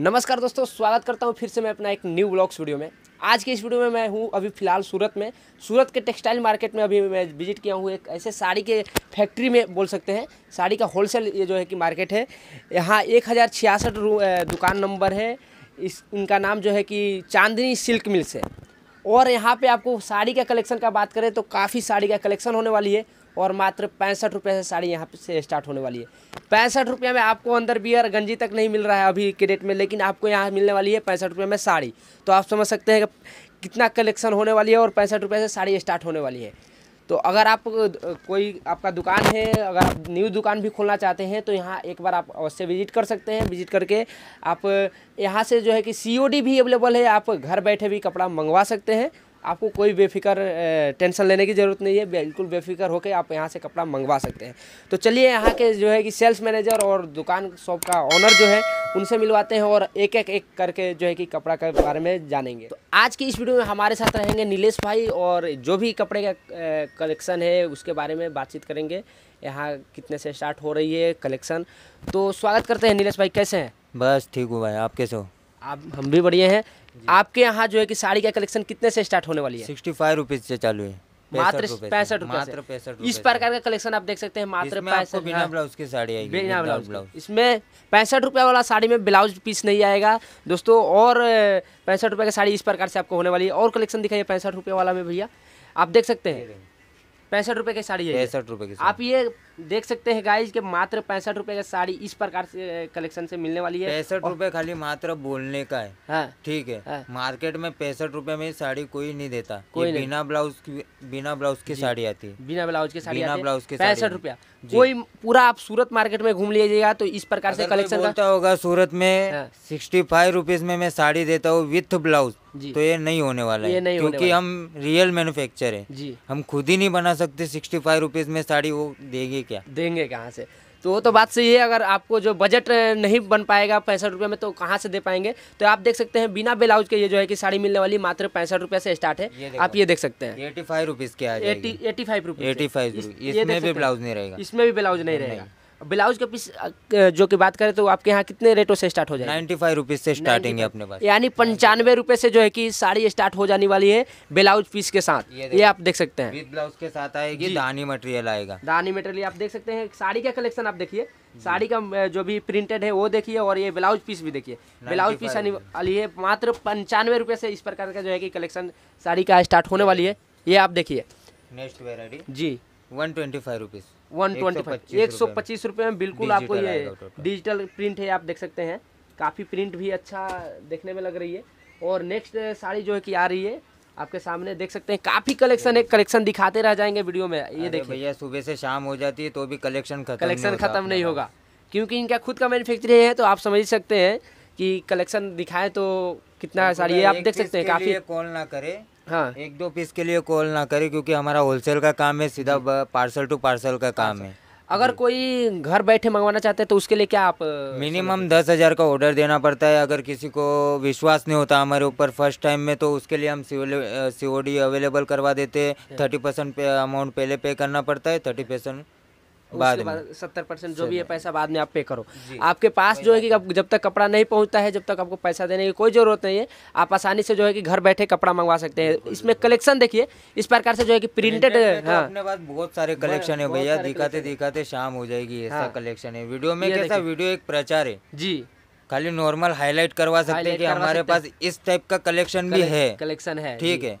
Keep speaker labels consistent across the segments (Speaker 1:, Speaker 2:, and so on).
Speaker 1: नमस्कार दोस्तों स्वागत करता हूँ फिर से मैं अपना एक न्यू ब्लॉग्स वीडियो में आज के इस वीडियो में मैं हूँ अभी फ़िलहाल सूरत में सूरत के टेक्सटाइल मार्केट में अभी मैं विजिट किया हूँ एक ऐसे साड़ी के फैक्ट्री में बोल सकते हैं साड़ी का होलसेल ये जो है कि मार्केट है यहाँ एक हज़ार छियासठ दुकान नंबर है इस इनका नाम जो है कि चांदनी सिल्क मिल्स है और यहाँ पर आपको साड़ी का कलेक्शन का बात करें तो काफ़ी साड़ी का कलेक्शन होने वाली है और मात्र पैंसठ रुपये से साड़ी यहाँ से स्टार्ट होने वाली है पैंसठ रुपये में आपको अंदर बियर गंजी तक नहीं मिल रहा है अभी के डेट में लेकिन आपको यहाँ मिलने वाली है पैंसठ रुपये में साड़ी तो आप समझ सकते हैं कि कितना कलेक्शन होने वाली है और पैंसठ रुपये से साड़ी स्टार्ट होने वाली है तो अगर आप कोई आपका दुकान है अगर आप न्यू दुकान भी खोलना चाहते हैं तो यहाँ एक बार आप अवश्य विजिट कर सकते हैं विजिट करके आप यहाँ से जो है कि सी भी अवेलेबल है आप घर बैठे भी कपड़ा मंगवा सकते हैं आपको कोई बेफिक्र टेंशन लेने की ज़रूरत नहीं है बिल्कुल बेफिक्र होकर आप यहाँ से कपड़ा मंगवा सकते हैं तो चलिए यहाँ के जो है कि सेल्स मैनेजर और दुकान शॉप का ऑनर जो है उनसे मिलवाते हैं और एक एक एक करके जो है कि कपड़ा के बारे में जानेंगे तो आज की इस वीडियो में हमारे साथ रहेंगे नीलेश भाई और जो भी कपड़े का कलेक्शन है उसके बारे में बातचीत करेंगे यहाँ कितने से स्टार्ट हो रही है कलेक्शन तो स्वागत करते हैं नीलेश भाई कैसे हैं बस ठीक हूँ भाई आप कैसे हो आप हम भी बढ़िया हैं आपके यहाँ जो है कि साड़ी का कलेक्शन कितने से स्टार्ट होने वाली है सिक्सटी फाइव रुपीज़ से चालू है मात्र पैंसठ मात्र पैंसठ इस प्रकार का कलेक्शन आप देख सकते हैं मात्र पैंसठ बिना
Speaker 2: ब्लाउज की साड़ी आएगी बिना ब्लाउज ब्लाउज
Speaker 1: इसमें पैंसठ रुपये वाला साड़ी में ब्लाउज पीस नहीं आएगा दोस्तों और पैंसठ रुपये का साड़ी इस प्रकार से आपको होने वाली है और कलेक्शन दिखाइए पैंसठ रुपये वाला में भैया आप देख सकते हैं पैंसठ रुपये की साड़ी है पैंसठ रुपये की आप ये देख सकते हैं गाइज के मात्र पैंसठ रुपए का साड़ी इस प्रकार से कलेक्शन से मिलने वाली है पैंसठ रुपए
Speaker 2: खाली मात्र बोलने का है हाँ। ठीक है हाँ। मार्केट में पैंसठ रुपए में साड़ी कोई नहीं देता कोई नहीं। बिना ब्लाउज की बिना ब्लाउज की साड़ी आती है बिना ब्लाउज की साड़ी बिना ब्लाउज की पैंसठ रुपया
Speaker 1: कोई पूरा आप सूरत मार्केट में घूम लीजिएगा तो इस प्रकार से कलेक्शन होता
Speaker 2: होगा सूरत में हाँ। सिक्सटी फाइव रुपीज में मैं साड़ी देता हूँ विथ ब्लाउज तो ये नहीं होने वाला है नहीं क्योंकि हम रियल मैन्युफैक्चर है हम खुद ही नहीं बना सकते सिक्सटी फाइव रुपीज में साड़ी वो देगी देंगे
Speaker 1: क्या देंगे कहाँ से तो वो तो बात सही है अगर आपको जो बजट नहीं बन पाएगा पैंसठ रुपये में तो कहाँ से दे पाएंगे तो आप देख सकते हैं बिना ब्लाउज के ये जो है कि साड़ी मिलने वाली मात्र पैंसठ रुपये से स्टार्ट है ये आप ये देख सकते
Speaker 2: हैं एटी फाइव रुपीज़ के eighty
Speaker 1: five rupees eighty
Speaker 2: five इसमें भी ब्लाउज नहीं रहेगा
Speaker 1: इसमें भी ब्लाउज नहीं रहेगा ब्लाउज के पीस जो की बात करें तो आपके यहाँ कितने रेटों से स्टार्ट हो जाए नाइन्टी फाइव रुपीज़ से स्टार्टिंग है अपने पास यानी पंचानवे रुपए से जो है कि साड़ी स्टार्ट हो जाने वाली है ब्लाउज पीस के साथ ये, ये आप देख सकते हैं ब्लाउज के साथ आएगी दानी
Speaker 2: मटेरियल आएगा
Speaker 1: दानी मटेरियल आप देख सकते हैं साड़ी का कलेक्शन आप देखिए साड़ी का जो भी प्रिंटेड है वो देखिए और ये ब्लाउज पीस भी देखिए ब्लाउज पीस आने वाली है मात्र पंचानवे रुपए से इस प्रकार का जो है कि कलेक्शन साड़ी का स्टार्ट होने वाली है ये आप देखिए नेक्स्ट वेराइटी जी
Speaker 2: one twenty five rupees one twenty five एक सौ पच्चीस रुपये में बिल्कुल आपको ये
Speaker 1: डिजिटल प्रिंट है आप देख सकते हैं काफ़ी प्रिंट भी अच्छा देखने में लग रही है और नेक्स्ट साड़ी जो है कि आ रही है आपके सामने देख सकते हैं काफी कलेक्शन है कलेक्शन दिखाते रह जाएंगे वीडियो में ये देखिए
Speaker 2: भैया सुबह से शाम हो जाती है तो भी कलेक्शन खत्म कलेक्शन खत्म नहीं होगा
Speaker 1: क्योंकि इनका खुद का मैन्युफैक्चरिंग है तो आप समझ सकते हैं कि कलेक्शन दिखाएं तो कितना साड़ी है आप देख सकते हैं काफी कॉल ना करें
Speaker 2: हाँ एक दो पीस के लिए कॉल ना करे क्योंकि हमारा होलसेल का काम है सीधा पार्सल टू पार्सल का काम अच्छा। है
Speaker 1: अगर कोई घर बैठे मंगवाना चाहते हैं तो उसके लिए क्या आप मिनिमम
Speaker 2: दस हज़ार का ऑर्डर देना पड़ता है अगर किसी को विश्वास नहीं होता हमारे ऊपर फर्स्ट टाइम में तो उसके लिए हम सीओडी अवेलेबल करवा देते हैं थर्टी परसेंट अमाउंट पहले पे करना पड़ता है थर्टी परसेंट बाद सत्तर परसेंट जो भी है पैसा बाद में आप पे करो
Speaker 1: आपके पास जो है कि जब तक कपड़ा नहीं पहुंचता है जब तक आपको पैसा देने की कोई ज़रूरत नहीं है आप आसानी से जो है कि घर बैठे कपड़ा मंगवा सकते हैं इसमें कलेक्शन देखिए इस प्रकार से जो है कि प्रिंटेड तो हाँ बहुत सारे कलेक्शन है भैया
Speaker 2: दिखाते दिखाते शाम हो जाएगी ऐसा हाँ। कलेक्शन है वीडियो में कैसा वीडियो एक प्रचार है जी खाली नॉर्मल हाईलाइट करवा सकते हैं कि हमारे पास इस टाइप का कलेक्शन भी है कलेक्शन है ठीक है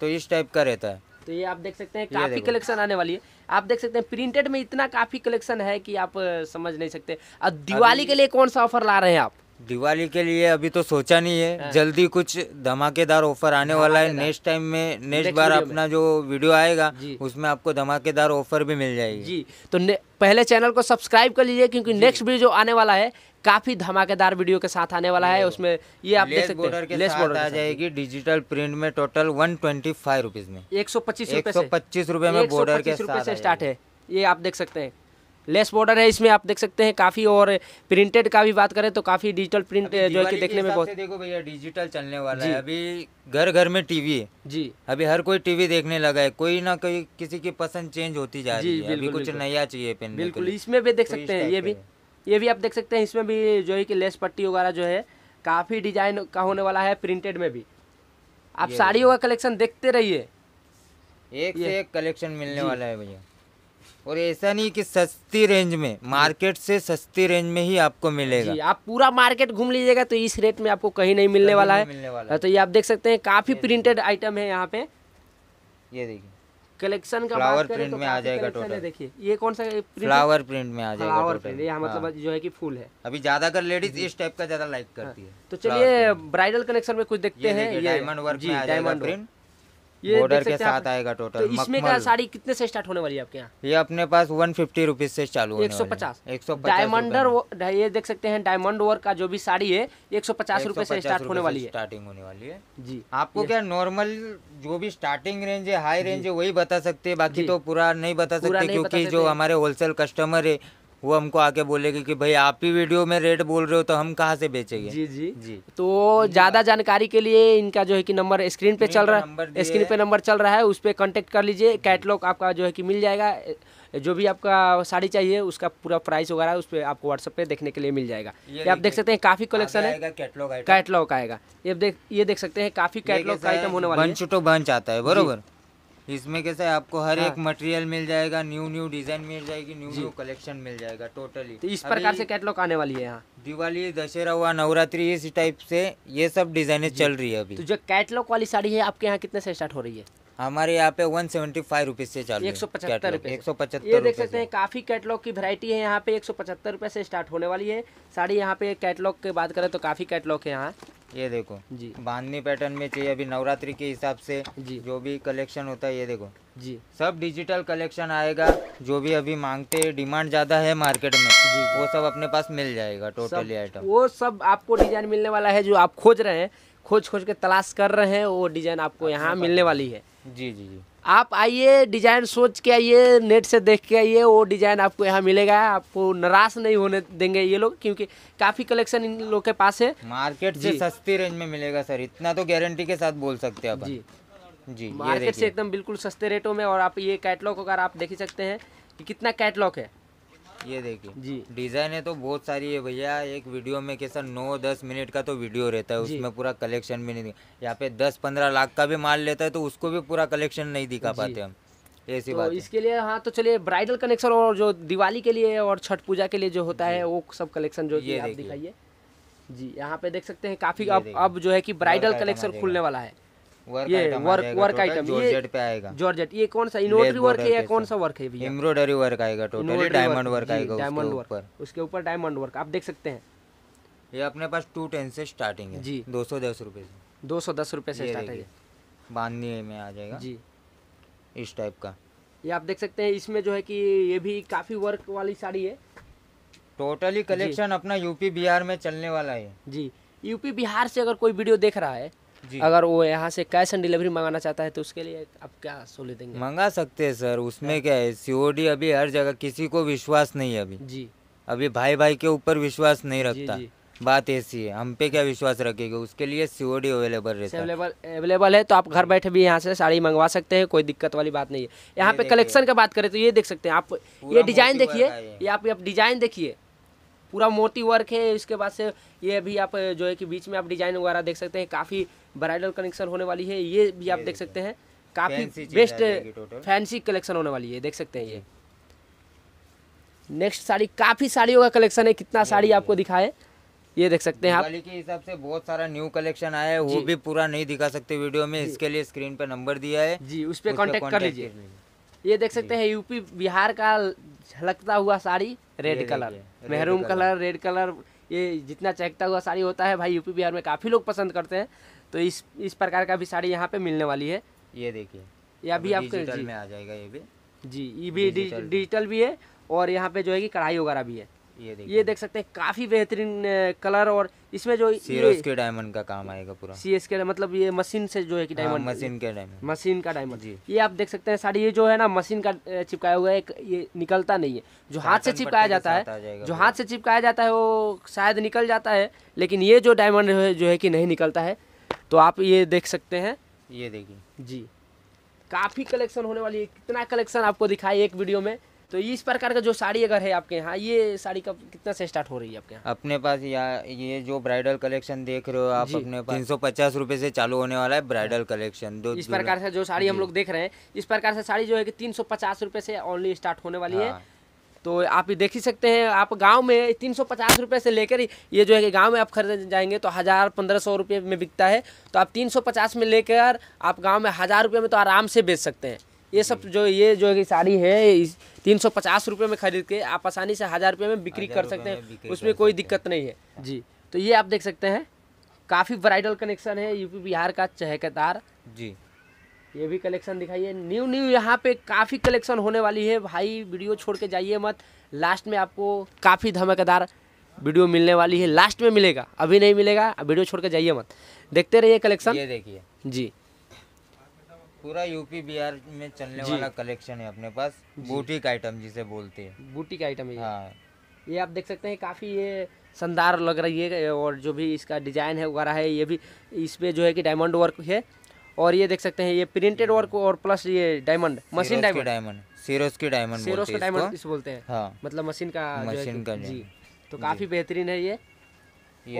Speaker 2: तो
Speaker 1: इस टाइप का रहता है तो ये आप देख सकते हैं काफी कलेक्शन आने वाली है आप देख सकते हैं प्रिंटेड में इतना काफ़ी कलेक्शन है कि आप समझ नहीं सकते अब दिवाली के लिए कौन सा ऑफर ला रहे हैं आप दिवाली
Speaker 2: के लिए अभी तो सोचा नहीं है हाँ। जल्दी कुछ धमाकेदार ऑफर आने वाला है नेक्स्ट टाइम में नेक्स्ट बार अपना जो वीडियो आएगा उसमें आपको धमाकेदार ऑफर भी मिल जाएगी जी
Speaker 1: तो पहले चैनल को सब्सक्राइब कर लीजिए क्योंकि नेक्स्ट वीडियो जो आने वाला है काफी धमाकेदार वीडियो के साथ आने वाला है उसमें ये आप देख सकते हैं लेस बॉर्डर आ जाएगी
Speaker 2: डिजिटल प्रिंट में total one twenty five rupees में एक सौ पच्चीस रुपए में बॉर्डर के साथ स्टार्ट है
Speaker 1: ये आप देख सकते हैं लेस बॉर्डर है इसमें आप देख सकते हैं काफ़ी और प्रिंटेड का भी बात करें तो काफ़ी डिजिटल प्रिंट जो है कि देखने में बहुत
Speaker 2: देखो भैया डिजिटल चलने वाला है अभी घर घर में टीवी है जी अभी हर कोई टीवी देखने लगा है कोई ना कोई किसी की पसंद चेंज होती जा रही है अभी कुछ नया चाहिए पेन बिल्कुल इसमें
Speaker 1: भी देख तो सकते हैं ये भी ये भी आप देख सकते हैं इसमें भी जो है की लेस पट्टी वगैरह जो है काफ़ी डिजाइन का होने वाला है प्रिंटेड में भी आप साड़ियों का कलेक्शन देखते रहिए एक से एक कलेक्शन
Speaker 2: मिलने वाला है भैया
Speaker 1: और ऐसा नहीं कि
Speaker 2: सस्ती रेंज में मार्केट से सस्ती रेंज में ही आपको मिलेगा जी, आप
Speaker 1: पूरा मार्केट घूम लीजिएगा तो इस रेट में आपको कहीं नहीं मिलने वाला है मिलने वाला तो ये आप देख सकते हैं काफी प्रिंटेड आइटम है यहाँ पे ये देखिए कलेक्शन का फ्लावर प्रिंट तो में आ जाएगा टोटल देखिए ये कौन सा फ्लावर प्रिंट में आ जाएगा फ्लावर प्रिंट यहाँ मतलब हाँ। जो है कि फूल है अभी ज्यादा कर
Speaker 2: लेडीज इस टाइप का ज्यादा लाइक हाँ। करती है
Speaker 1: तो चलिए ब्राइडल कलेक्शन में कुछ देखते हैं डायमंड वर्क डायमंड प्रिंट
Speaker 2: ये बॉर्डर के साथ आएगा टोटल तो इसमें का साड़ी
Speaker 1: कितने से स्टार्ट होने वाली है आपके यहाँ
Speaker 2: ये अपने पास वन फिफ्टी रुपीज से चालू एक सौ पचास एक सौ डायमंडर
Speaker 1: ये देख सकते हैं डायमंड वर्क का जो भी साड़ी है एक सौ पचास रूपए से स्टार्ट होने वाली है
Speaker 2: स्टार्टिंग होने वाली है जी आपको क्या नॉर्मल जो भी स्टार्टिंग रेंज है हाई रेंज है वही बता सकते हैं बाकी तो पूरा नहीं बता सकते क्योंकि जो हमारे होलसेल कस्टमर है वो हमको आके बोलेगी कि भाई आप ही वीडियो में रेट बोल रहे हो तो हम कहाँ से बेचेंगे जी
Speaker 1: जी जी तो ज़्यादा जानकारी के लिए इनका जो है कि नंबर स्क्रीन पे चल रहा है स्क्रीन पे नंबर चल रहा है उस पर कॉन्टेक्ट कर लीजिए कैटलॉग आपका जो है कि मिल जाएगा जो भी आपका साड़ी चाहिए उसका पूरा प्राइस वगैरह उस पर आपको व्हाट्सअप पे देखने के लिए मिल जाएगा ये, आप देख सकते हैं काफी कलेक्शन है कैटलॉग आएगा ये देख ये देख सकते हैं काफी कैटलॉग का आइटम होने वाला
Speaker 2: बंच आता है बरोबर इसमें कैसे आपको हर हाँ। एक मटेरियल मिल जाएगा न्यू न्यू डिजाइन मिल जाएगी न्यू न्यू कलेक्शन मिल जाएगा टोटली तो इस प्रकार से कैटलॉग आने वाली है यहाँ दिवाली दशहरा हुआ नवरात्रि इस टाइप से ये सब डिजाइने चल रही है अभी तो जो
Speaker 1: कैटलॉग वाली साड़ी है आपके यहाँ कितने से स्टार्ट हो रही है
Speaker 2: हमारे यहाँ पे वन सेवेंटी फाइव रुपीज से चालू एक सौ पचहत्तर एक सौ पचहत्तर ये देख सकते हैं
Speaker 1: काफी कैटलॉग की वैरायटी है यहाँ पे एक सौ पचहत्तर रुपए से स्टार्ट होने वाली है साड़ी यहाँ पे कैटलॉग की बात करें तो काफी कैटलॉग है यहाँ
Speaker 2: ये देखो जी बांधनी पैटर्न में चाहिए अभी नवरात्रि के हिसाब से जी जो भी कलेक्शन होता है ये देखो जी सब डिजिटल कलेक्शन आएगा जो भी अभी मांगते डिमांड ज्यादा है मार्केट में जी वो सब अपने पास मिल जाएगा टोटली आइटम
Speaker 1: वो सब आपको डिजाइन मिलने वाला है जो आप खोज रहे हैं खोज खोज के तलाश कर रहे हैं वो डिजाइन आपको हाँ, यहाँ हाँ, मिलने हाँ। वाली है जी जी जी आप आइए डिज़ाइन सोच के आइए नेट से देख के आइए वो डिज़ाइन आपको यहाँ मिलेगा आपको नाराज नहीं होने देंगे ये लोग क्योंकि काफ़ी कलेक्शन इन लोग के पास है
Speaker 2: मार्केट से सस्ती रेंज में मिलेगा सर इतना तो गारंटी के साथ बोल सकते हैं जी जी मार्केट से एकदम
Speaker 1: बिल्कुल सस्ते रेटों में और आप ये कैटलॉग अगर आप देख सकते हैं कि कितना कैटलॉग है
Speaker 2: ये देखिए जी डिजाइन है तो बहुत सारी है भैया एक वीडियो में कैसा नौ दस मिनट का तो वीडियो रहता है उसमें पूरा कलेक्शन भी नहीं दिखा यहाँ पे दस पंद्रह लाख का भी माल लेता है तो उसको भी पूरा कलेक्शन नहीं दिखा पाते हम ऐसी तो बात
Speaker 1: इसके लिए हाँ तो चलिए ब्राइडल कलेक्शन और जो दिवाली के लिए और छठ पूजा के लिए जो होता है वो सब कलेक्शन जो ये आप दिखाइए जी यहाँ पे देख सकते हैं काफी अब अब जो है कि ब्राइडल कलेक्शन खुलने वाला है वर्क ये वर्क वर्क आइटम जॉर्जेट पे आएगा जॉर्जेट ये कौन सा इनोटरी वर्क है या कौन
Speaker 2: सा वर्क है भैया एम्ब्रॉयडरी वर्क आएगा टोटली डायमंड वर्क आएगा डायमंड वर्क
Speaker 1: उसके ऊपर डायमंड वर्क आप देख सकते हैं
Speaker 2: ये अपने पास टू टेन से स्टार्टिंग है जी दो सौ दस रुपये से दो सौ दस रुपये से स्टार्ट है बांधनी में आ जाएगा जी इस टाइप का
Speaker 1: ये आप देख सकते हैं इसमें जो है कि ये भी काफ़ी वर्क वाली साड़ी है टोटली कलेक्शन अपना यूपी बिहार में चलने वाला है जी यूपी बिहार से अगर कोई वीडियो देख रहा है अगर वो यहाँ से कैश ऑन डिलीवरी मंगाना चाहता है तो उसके लिए आप क्या सोले देंगे मंगा
Speaker 2: सकते हैं सर उसमें क्या है सीओडी अभी हर जगह किसी को विश्वास नहीं है अभी जी अभी भाई भाई के ऊपर विश्वास नहीं रखता जी, जी. बात ऐसी है हम पे क्या विश्वास रखेगा उसके लिए सीओडी अवेलेबल रहता है अवेलेबल
Speaker 1: अवेलेबल है तो आप घर बैठे भी यहाँ से साड़ी मंगवा सकते हैं कोई दिक्कत वाली बात नहीं है यहाँ पे कलेक्शन का बात करें तो ये देख सकते हैं आप ये डिजाइन देखिए ये आप डिजाइन देखिए पूरा मोती वर्क है इसके बाद से ये भी आप जो है कि बीच में आप डिजाइन वगैरह देख सकते हैं काफ़ी ब्राइडल कनेक्शन होने वाली है ये भी आप देख सकते हैं काफ़ी बेस्ट फैंसी कलेक्शन होने वाली है देख सकते हैं ये नेक्स्ट साड़ी काफ़ी साड़ियों का कलेक्शन है कितना साड़ी आपको दिखाए ये देख सकते हैं आप के
Speaker 2: हिसाब से बहुत सारा न्यू कलेक्शन आया है वो भी पूरा नहीं दिखा सकते वीडियो में इसके लिए स्क्रीन पर नंबर दिया
Speaker 1: है जी उस पर कॉन्टेक्ट कर लीजिए ये देख सकते हैं यूपी बिहार का झलकता हुआ sari red colour maroon colour red colour ये जितना चहकता हुआ साड़ी होता है भाई यूपी बिहार में काफ़ी लोग पसंद करते हैं तो इस इस प्रकार का भी साड़ी यहाँ पे मिलने वाली है ये देखिए ये अभी आपके में आ जाएगा ये भी जी ये भी डिजिटल भी है और यहाँ पे जो है कि कढ़ाई वगैरह भी है ये देख सकते हैं काफ़ी बेहतरीन कलर और इसमें जो के
Speaker 2: डायमंड का काम आएगा पूरा सी
Speaker 1: एस के मतलब ये मशीन से जो है कि डायमंड हाँ, मशीन
Speaker 2: के डायमंड मशीन
Speaker 1: का डायमंड जी ये आप देख सकते हैं साड़ी ये जो है ना मशीन का चिपकाया हुआ है एक ये निकलता नहीं है जो हाथ से चिपकाया जाता है जो हाथ से चिपकाया जाता है वो शायद निकल जाता है लेकिन ये जो डायमंड जो है कि नहीं निकलता है तो आप ये देख सकते हैं ये देखिए जी काफ़ी कलेक्शन होने वाली है कितना कलेक्शन आपको दिखाई एक वीडियो में तो इस प्रकार का जो साड़ी अगर है आपके यहाँ ये साड़ी का कितना से स्टार्ट हो रही है आपके यहाँ
Speaker 2: अपने पास या ये जो ब्राइडल कलेक्शन देख रहे हो आप अपने पास तीन सौ पचास रुपये से चालू होने वाला है ब्राइडल कलेक्शन दो इस प्रकार से
Speaker 1: जो साड़ी हम लोग देख रहे हैं इस प्रकार से साड़ी जो है कि तीन सौ पचास रुपये से ओनली स्टार्ट होने वाली है हाँ। तो आप ये देख ही सकते हैं आप गांव में तीन सौ पचास रुपये से लेकर ये जो है कि गांव में आप खरीद जाएंगे तो हज़ार पंद्रह सौ रुपये में बिकता है तो आप तीन सौ पचास में लेकर आप गांव में हज़ार रुपये में तो आराम से बेच सकते हैं ये सब जो ये जो है साड़ी है तीन सौ पचास रुपये में खरीद के आप आसानी से हज़ार रुपये में बिक्री कर सकते हैं उसमें कोई दिक्कत नहीं है जी तो ये आप देख सकते हैं काफ़ी ब्राइडल कनेक्शन है यूपी बिहार का चहकेदार जी ये भी कलेक्शन दिखाइए न्यू न्यू यहाँ पे काफ़ी कलेक्शन होने वाली है भाई वीडियो छोड़ के जाइए मत लास्ट में आपको काफ़ी धमाकेदार वीडियो मिलने वाली है लास्ट में मिलेगा अभी नहीं मिलेगा वीडियो छोड़ के जाइए मत देखते रहिए कलेक्शन ये देखिए जी
Speaker 2: पूरा यूपी बिहार में चलने वाला कलेक्शन है अपने पास बूटीक आइटम जिसे बोलते हैं बूटीक
Speaker 1: आइटम है हाँ ये आप देख सकते हैं काफ़ी ये शानदार लग रही है और जो भी इसका डिज़ाइन है वगैरह है ये भी इस पर जो है कि डायमंड वर्क है और ये देख सकते हैं ये प्रिंटेड हम्म। वर्क और प्लस ये डायमंड मशीन डायमंड डायमंड
Speaker 2: सीरोस डायमंड सीरोस डायमंड बोलते हैं हाँ
Speaker 1: मतलब मशीन का मशीन का जी तो काफ़ी बेहतरीन है ये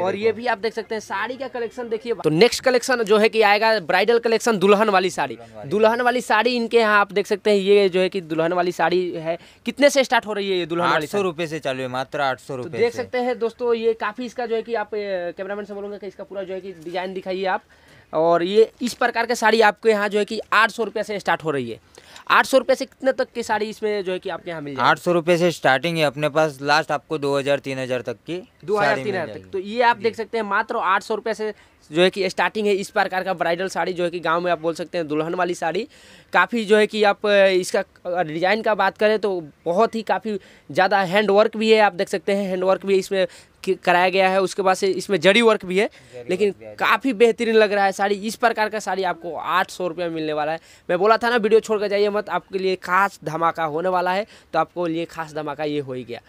Speaker 1: और ये भी आप देख सकते हैं साड़ी का कलेक्शन देखिए तो नेक्स्ट कलेक्शन जो है कि आएगा ब्राइडल कलेक्शन दुल्हन वाली साड़ी दुल्हन वाली साड़ी इनके यहाँ आप देख सकते हैं ये जो है कि दुल्हन वाली साड़ी है कितने से स्टार्ट हो रही है ये दुल्हन वाली सौ रुपए से चालू है मात्र आठ सौ तो रुपए देख सकते हैं दोस्तों ये काफ़ी इसका जो है की आप कैमरामैन से बोलूँगा इसका पूरा जो है की डिज़ाइन दिखाइए आप और ये इस प्रकार की साड़ी आपके यहाँ जो है कि आठ सौ रुपये से स्टार्ट हो रही है आठ सौ रुपये से कितने तक की साड़ी इसमें जो है कि आपके यहाँ मिल
Speaker 2: आठ सौ रुपये से स्टार्टिंग है अपने पास लास्ट आपको दो हज़ार तीन हज़ार तक की दो हज़ार तीन हज़ार तक तो
Speaker 1: ये आप देख सकते हैं मात्र आठ सौ रुपये से जो है कि स्टार्टिंग है इस प्रकार का ब्राइडल साड़ी जो है कि गांव में आप बोल सकते हैं दुल्हन वाली साड़ी काफ़ी जो है कि आप इसका डिज़ाइन का बात करें तो बहुत ही काफ़ी ज़्यादा हैंडवर्क भी है आप देख सकते हैं हैंडवर्क भी इसमें कराया गया है उसके बाद से इसमें जड़ी वर्क भी है लेकिन काफ़ी बेहतरीन लग रहा है साड़ी इस प्रकार का साड़ी आपको आठ सौ रुपया मिलने वाला है मैं बोला था ना वीडियो छोड़ कर जाइए मत आपके लिए खास धमाका होने वाला है तो आपको लिए खास धमाका ये हो ही गया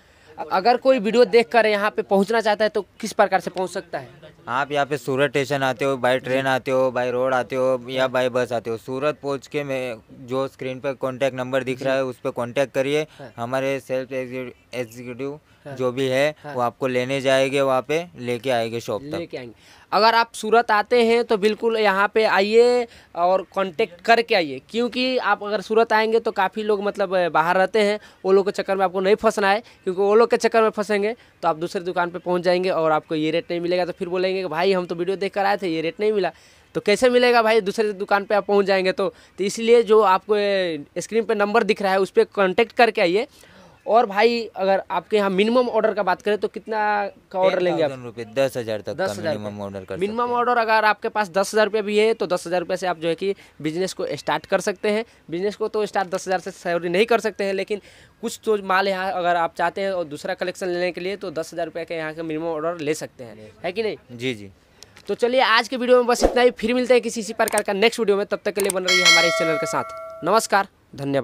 Speaker 1: अगर कोई वीडियो देख कर यहाँ पे पहुँचना चाहता है तो किस प्रकार से पहुँच सकता है
Speaker 2: आप यहाँ पे सूरत स्टेशन आते हो बाई ट्रेन आते हो बाई रोड आते हो या बाई बस आते हो सूरत पहुँच के मैं जो स्क्रीन पर कॉन्टैक्ट नंबर दिख रहा है उस पर कॉन्टैक्ट करिए हाँ। हमारे सेल्फ एग्जीक्यूटिव हाँ। जो भी है हाँ। वो आपको लेने जाएंगे वहाँ पे लेके आएंगे शॉप तक लेके आएंगे
Speaker 1: अगर आप सूरत आते हैं तो बिल्कुल यहाँ पे आइए और कांटेक्ट करके आइए क्योंकि आप अगर सूरत आएंगे तो काफ़ी लोग मतलब बाहर रहते हैं वो लोग के चक्कर में आपको नहीं फंसना है क्योंकि वो लोग के चक्कर में फंसेंगे तो आप दूसरे दुकान पर पहुँच जाएंगे और आपको ये रेट नहीं मिलेगा तो फिर बोलेंगे कि भाई हम तो वीडियो देख कर आए थे ये रेट नहीं मिला तो कैसे मिलेगा भाई दूसरे दुकान पर आप पहुँच जाएंगे तो, तो इसलिए जो आपको स्क्रीन पर नंबर दिख रहा है उस पर कॉन्टैक्ट करके आइए और भाई अगर आपके यहाँ मिनिमम ऑर्डर का बात करें तो कितना का ऑर्डर लेंगे आप
Speaker 2: रुपये दस हज़ार तक दस हज़ार मिनिमम ऑर्डर
Speaker 1: मिनिमम ऑर्डर अगर आपके पास दस हज़ार रुपये भी है तो दस हज़ार रुपये से आप जो है कि बिजनेस को स्टार्ट कर सकते हैं बिजनेस को तो स्टार्ट दस हज़ार से सैलरी नहीं कर सकते हैं लेकिन कुछ तो माल यहाँ अगर आप चाहते हैं और दूसरा कलेक्शन लेने के लिए तो दस हज़ार रुपये के यहाँ का मिनिमम ऑर्डर ले सकते हैं है कि नहीं जी जी तो चलिए आज के वीडियो में बस इतना ही फिर मिलते हैं किसी इसी प्रकार का नेक्स्ट वीडियो में तब तक के लिए बन रही है हमारे इस चैनल के साथ नमस्कार धन्यवाद